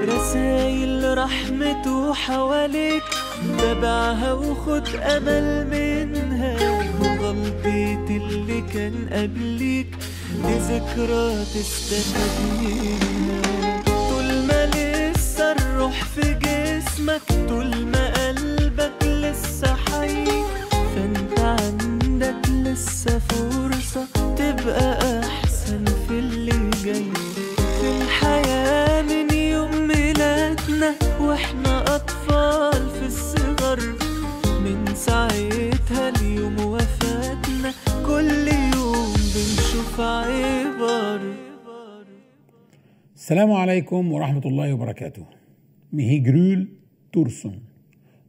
رسايل رحمته حواليك تبعها وخد أمل منها وغلطيت اللي كان قبليك دي ذكرى تستفاد طول ما لسه الروح في جسمك طول ما قلبك لسه حي فانت عندك لسه فرصة تبقى السلام عليكم ورحمة الله وبركاته جرول تورسون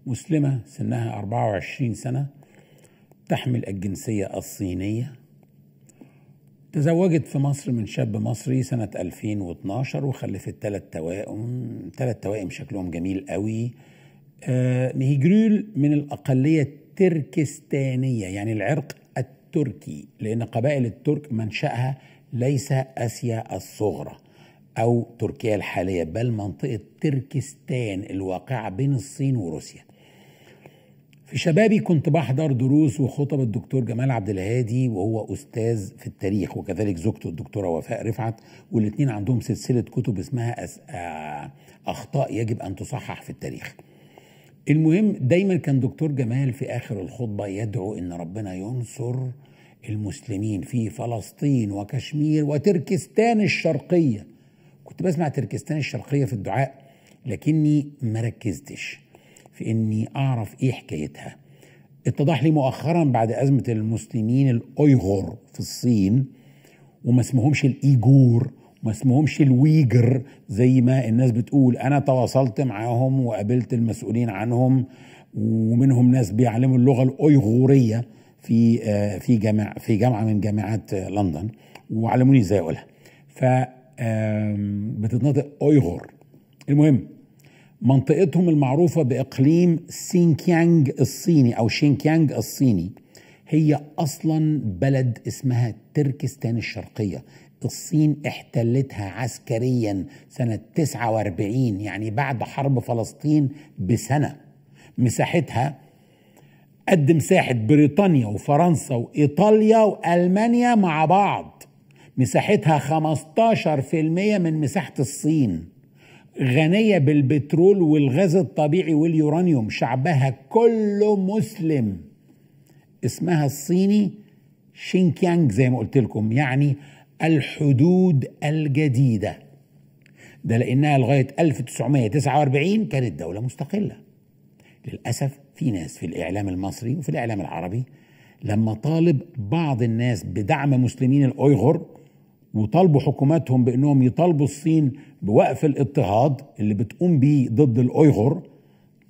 مسلمة سنها 24 سنة تحمل الجنسية الصينية تزوجت في مصر من شاب مصري سنة 2012 وخلفت ثلاث توائم ثلاث توائم شكلهم جميل قوي آه مهيجرول من الأقلية التركستانية يعني العرق التركي لأن قبائل الترك منشأها ليس آسيا الصغرى أو تركيا الحالية بل منطقة تركستان الواقعة بين الصين وروسيا في شبابي كنت بحضر دروس وخطب الدكتور جمال عبد الهادي وهو أستاذ في التاريخ وكذلك زوجته الدكتورة وفاء رفعت والاتنين عندهم سلسلة كتب اسمها آه، أخطاء يجب أن تصحح في التاريخ المهم دايما كان دكتور جمال في آخر الخطبة يدعو إن ربنا ينصر المسلمين في فلسطين وكشمير وتركستان الشرقيه كنت بسمع تركستان الشرقية في الدعاء لكني ما ركزتش في اني اعرف ايه حكايتها اتضح لي مؤخرا بعد أزمة المسلمين الأيغور في الصين وما اسمهمش الإيجور وما اسمهمش الويجر زي ما الناس بتقول أنا تواصلت معاهم وقابلت المسؤولين عنهم ومنهم ناس بيعلموا اللغة الأيغورية في آه، في جامعة في جامعة من جامعات لندن وعلموني ازاي أقولها بتتنطق أويغور المهم منطقتهم المعروفة بإقليم سينكيانج الصيني أو شينكيانج الصيني هي أصلا بلد اسمها تركستان الشرقية الصين احتلتها عسكريا سنة 49 يعني بعد حرب فلسطين بسنة مساحتها قد مساحة بريطانيا وفرنسا وإيطاليا وألمانيا مع بعض مساحتها 15% من مساحة الصين غنية بالبترول والغاز الطبيعي واليورانيوم شعبها كله مسلم اسمها الصيني شينكيانج زي ما قلت لكم يعني الحدود الجديدة ده لأنها لغاية 1949 كانت دولة مستقلة للأسف في ناس في الإعلام المصري وفي الإعلام العربي لما طالب بعض الناس بدعم مسلمين الأويغور وطالبوا حكوماتهم بانهم يطالبوا الصين بوقف الاضطهاد اللي بتقوم بيه ضد الايغور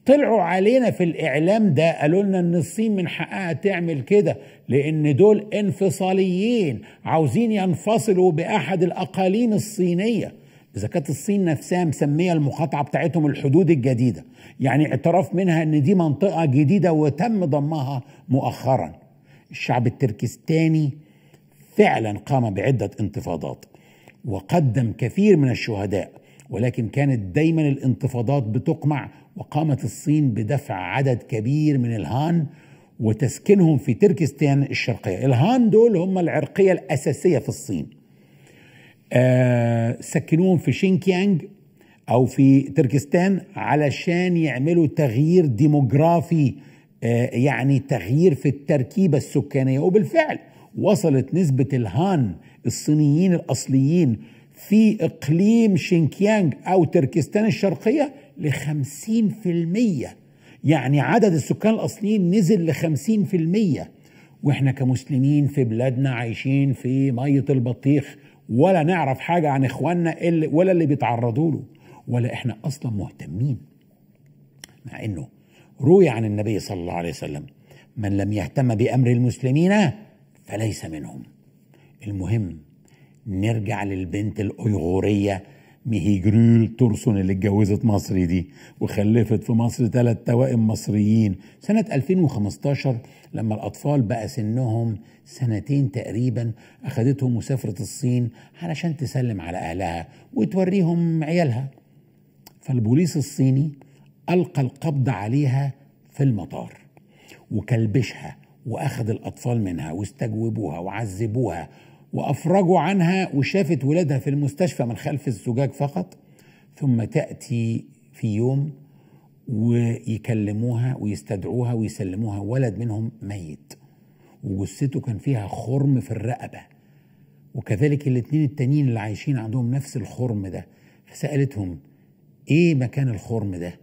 طلعوا علينا في الاعلام ده قالوا لنا ان الصين من حقها تعمل كده لان دول انفصاليين عاوزين ينفصلوا باحد الاقاليم الصينيه اذا كانت الصين نفسها مسميه المقاطعه بتاعتهم الحدود الجديده يعني اعتراف منها ان دي منطقه جديده وتم ضمها مؤخرا الشعب التركستاني فعلا قام بعدة انتفاضات وقدم كثير من الشهداء ولكن كانت دايما الانتفاضات بتقمع وقامت الصين بدفع عدد كبير من الهان وتسكنهم في تركستان الشرقية الهان دول هم العرقية الأساسية في الصين آه سكنوهم في شينكيانج أو في تركستان علشان يعملوا تغيير ديموغرافي آه يعني تغيير في التركيبة السكانية وبالفعل وصلت نسبة الهان الصينيين الأصليين في إقليم شينكيانغ أو تركستان الشرقية لخمسين في المية يعني عدد السكان الأصليين نزل لخمسين في المية وإحنا كمسلمين في بلادنا عايشين في مية البطيخ ولا نعرف حاجة عن إخواننا اللي ولا اللي بيتعرضوا له ولا إحنا أصلا مهتمين مع إنه روي عن النبي صلى الله عليه وسلم من لم يهتم بأمر المسلمين فليس منهم المهم نرجع للبنت الأيغورية مهيجريل تورسون اللي اتجوزت مصري دي وخلفت في مصر ثلاث توائم مصريين سنة 2015 لما الأطفال بقى سنهم سنتين تقريبا أخدتهم وسافرت الصين علشان تسلم على أهلها وتوريهم عيالها فالبوليس الصيني ألقى القبض عليها في المطار وكلبشها واخذ الاطفال منها واستجوبوها وعذبوها وافرجوا عنها وشافت ولادها في المستشفى من خلف الزجاج فقط ثم تاتي في يوم ويكلموها ويستدعوها ويسلموها ولد منهم ميت وجثته كان فيها خرم في الرقبه وكذلك الاثنين التانيين اللي عايشين عندهم نفس الخرم ده فسالتهم ايه مكان الخرم ده؟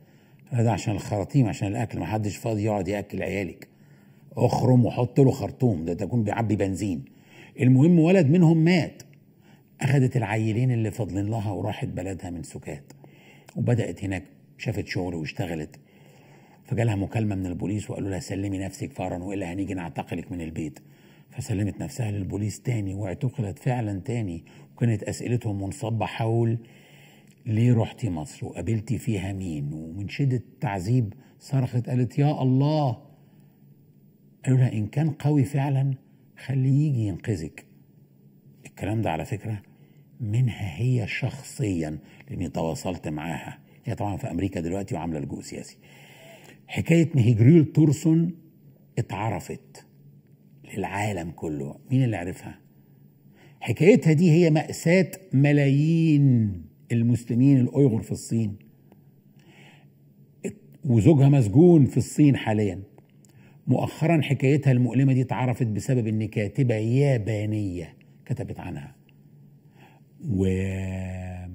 ده عشان الخراطيم عشان الاكل محدش فاضي يقعد ياكل عيالك اخرم وحط له خرطوم ده تكون بيعبي بنزين المهم ولد منهم مات اخدت العيلين اللي فاضلين لها وراحت بلدها من سكات وبدات هناك شافت شغل واشتغلت فجالها مكالمه من البوليس وقالوا لها سلمي نفسك فورا والا هنيجي نعتقلك من البيت فسلمت نفسها للبوليس تاني واعتقلت فعلا تاني وكانت اسئلتهم منصبه حول ليه رحتي مصر وقابلتي فيها مين ومن شده التعذيب صرخت قالت يا الله قالوا لها إن كان قوي فعلا خليه يجي ينقذك الكلام ده على فكرة منها هي شخصيا لأني تواصلت معاها هي طبعا في أمريكا دلوقتي وعاملة لجوء سياسي حكاية نهجريل تورسون اتعرفت للعالم كله مين اللي عرفها حكايتها دي هي مأساة ملايين المسلمين الأيغور في الصين وزوجها مسجون في الصين حاليا مؤخرا حكايتها المؤلمة دي اتعرفت بسبب ان كاتبة يابانية كتبت عنها وهذه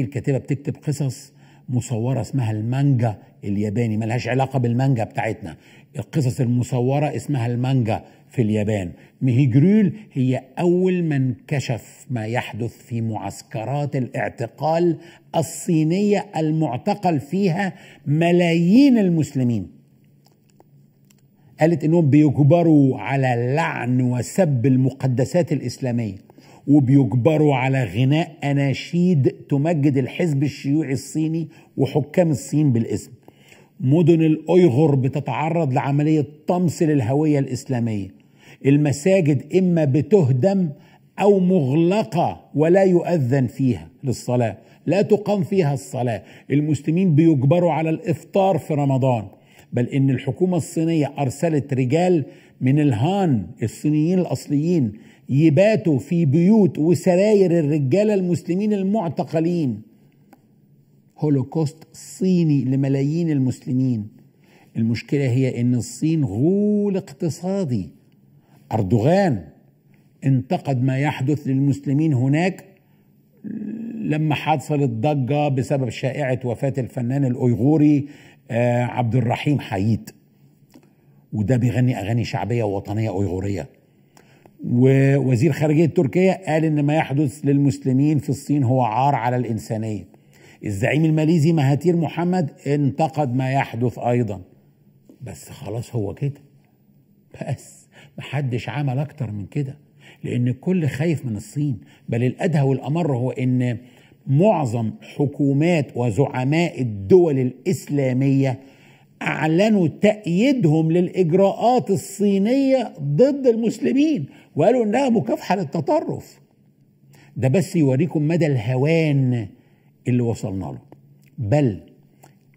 الكاتبة بتكتب قصص مصورة اسمها المانجا الياباني ملهاش علاقة بالمانجا بتاعتنا القصص المصورة اسمها المانجا في اليابان ميهيجرول هي أول من كشف ما يحدث في معسكرات الاعتقال الصينية المعتقل فيها ملايين المسلمين قالت انهم بيجبروا على لعن وسب المقدسات الاسلاميه وبيجبروا على غناء اناشيد تمجد الحزب الشيوعي الصيني وحكام الصين بالاسم مدن الايغور بتتعرض لعمليه طمس للهويه الاسلاميه المساجد اما بتهدم او مغلقه ولا يؤذن فيها للصلاه لا تقام فيها الصلاه المسلمين بيجبروا على الافطار في رمضان بل ان الحكومه الصينيه ارسلت رجال من الهان الصينيين الاصليين يباتوا في بيوت وسراير الرجاله المسلمين المعتقلين هولوكوست صيني لملايين المسلمين المشكله هي ان الصين غول اقتصادي اردوغان انتقد ما يحدث للمسلمين هناك لما حصلت ضجه بسبب شائعه وفاه الفنان الايغوري آه، عبد الرحيم حييت وده بيغني اغاني شعبيه ووطنيه ايغوريه ووزير خارجيه تركيا قال ان ما يحدث للمسلمين في الصين هو عار على الانسانيه الزعيم الماليزي مهاتير محمد انتقد ما يحدث ايضا بس خلاص هو كده بس محدش عمل اكتر من كده لان الكل خايف من الصين بل الادهى والامر هو ان معظم حكومات وزعماء الدول الاسلاميه اعلنوا تأييدهم للاجراءات الصينيه ضد المسلمين وقالوا انها مكافحه للتطرف ده بس يوريكم مدى الهوان اللي وصلنا له بل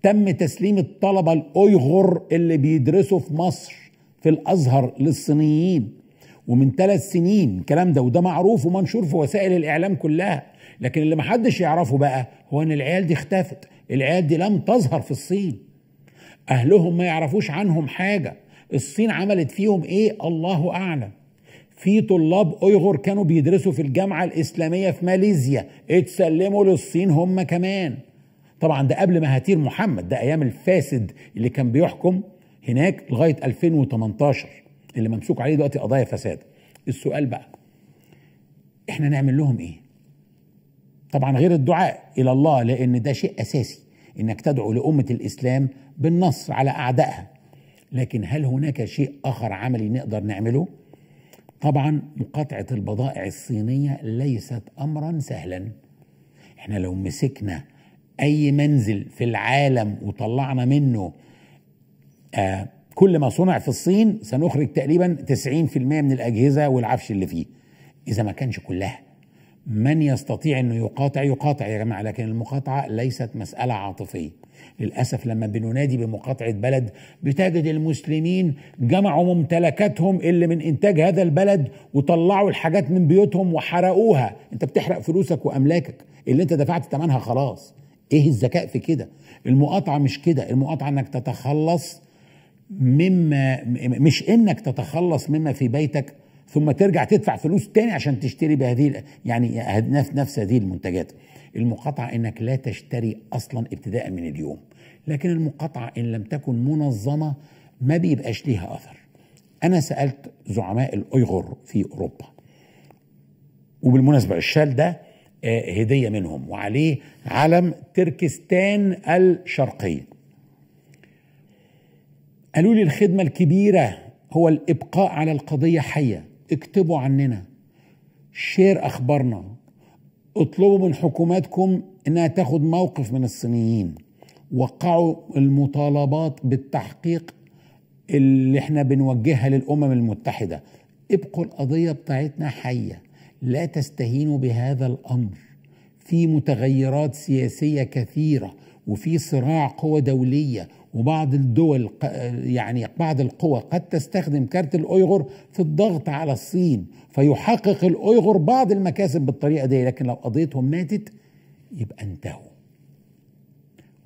تم تسليم الطلبه الايغر اللي بيدرسوا في مصر في الازهر للصينيين ومن ثلاث سنين الكلام ده وده معروف ومنشور في وسائل الاعلام كلها لكن اللي محدش يعرفه بقى هو ان العيال دي اختفت العيال دي لم تظهر في الصين اهلهم ما يعرفوش عنهم حاجه الصين عملت فيهم ايه الله اعلم في طلاب ايغور كانوا بيدرسوا في الجامعه الاسلاميه في ماليزيا اتسلموا للصين هم كمان طبعا ده قبل مهاتير محمد ده ايام الفاسد اللي كان بيحكم هناك لغايه 2018 اللي ممسوك عليه دلوقتي قضايا فساد السؤال بقى احنا نعمل لهم ايه طبعا غير الدعاء الى الله لان ده شيء اساسي انك تدعو لامه الاسلام بالنصر على اعدائها لكن هل هناك شيء اخر عملي نقدر نعمله طبعا مقاطعه البضائع الصينيه ليست امرا سهلا احنا لو مسكنا اي منزل في العالم وطلعنا منه آه كل ما صنع في الصين سنخرج تقريبا 90% من الأجهزة والعفش اللي فيه إذا ما كانش كلها من يستطيع أنه يقاطع يقاطع يا جماعة لكن المقاطعة ليست مسألة عاطفية للأسف لما بننادي بمقاطعة بلد بتجد المسلمين جمعوا ممتلكاتهم اللي من إنتاج هذا البلد وطلعوا الحاجات من بيوتهم وحرقوها أنت بتحرق فلوسك وأملاكك اللي أنت دفعت ثمنها خلاص إيه الذكاء في كده المقاطعة مش كده المقاطعة أنك تتخلص مما مش انك تتخلص مما في بيتك ثم ترجع تدفع فلوس تاني عشان تشتري بهذه يعني نفس هذه المنتجات المقاطعة انك لا تشتري اصلا ابتداء من اليوم لكن المقاطعة ان لم تكن منظمة ما بيبقاش ليها اثر انا سألت زعماء الايغور في اوروبا وبالمناسبة الشال ده آه، هدية منهم وعليه علم تركستان الشرقية قالوا لي الخدمة الكبيرة هو الإبقاء على القضية حية اكتبوا عننا شير أخبارنا اطلبوا من حكوماتكم انها تاخد موقف من الصينيين وقعوا المطالبات بالتحقيق اللي احنا بنوجهها للامم المتحده ابقوا القضيه بتاعتنا حيه لا تستهينوا بهذا الامر في متغيرات سياسيه كثيره وفي صراع قوى دوليه وبعض الدول يعني بعض القوى قد تستخدم كارت الايغور في الضغط على الصين فيحقق الايغور بعض المكاسب بالطريقه دي لكن لو قضيتهم ماتت يبقى انتهوا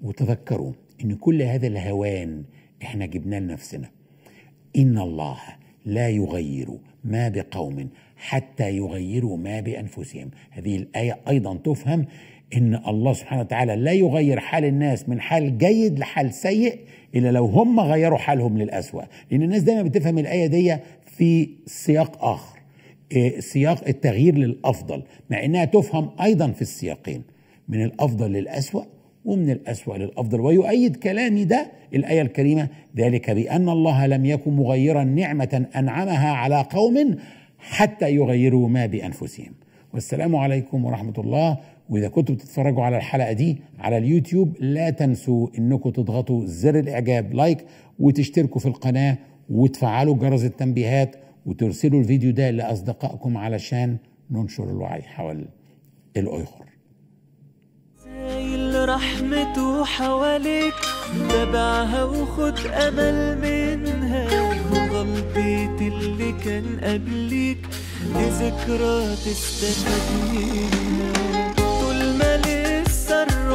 وتذكروا ان كل هذا الهوان احنا جبناه لنفسنا ان الله لا يغير ما بقوم حتى يغيروا ما بانفسهم هذه الايه ايضا تفهم ان الله سبحانه وتعالى لا يغير حال الناس من حال جيد لحال سيء الا لو هم غيروا حالهم للأسوأ لان الناس دايما بتفهم الايه دي في سياق اخر إيه، سياق التغيير للافضل مع انها تفهم ايضا في السياقين من الافضل للأسوأ ومن الأسوأ للأفضل ويؤيد كلامي ده الآية الكريمة ذلك بأن الله لم يكن مغيرا نعمة أنعمها على قوم حتى يغيروا ما بأنفسهم والسلام عليكم ورحمة الله واذا كنتوا بتتفرجوا على الحلقه دي على اليوتيوب لا تنسوا انكم تضغطوا زر الاعجاب لايك وتشتركوا في القناه وتفعلوا جرس التنبيهات وترسلوا الفيديو ده لاصدقائكم علشان ننشر الوعي حول الايغور سايل رحمته حواليك تبعها وخد امل منها وغلطيت اللي كان قبليك دي ذكرى تستفاد منها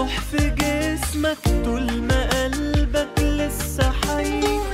روح في جسمك طول ما قلبك لسه حي